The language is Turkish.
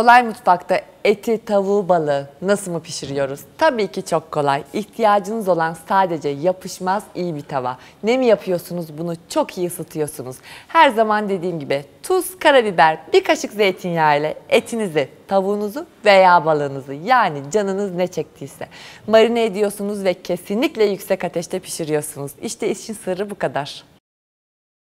Kolay mutfakta eti, tavuğu, balığı nasıl mı pişiriyoruz? Tabii ki çok kolay. İhtiyacınız olan sadece yapışmaz iyi bir tava. Ne mi yapıyorsunuz bunu? Çok iyi ısıtıyorsunuz. Her zaman dediğim gibi tuz, karabiber, bir kaşık zeytinyağı ile etinizi, tavuğunuzu veya balığınızı yani canınız ne çektiyse marine ediyorsunuz ve kesinlikle yüksek ateşte pişiriyorsunuz. İşte işin sırrı bu kadar.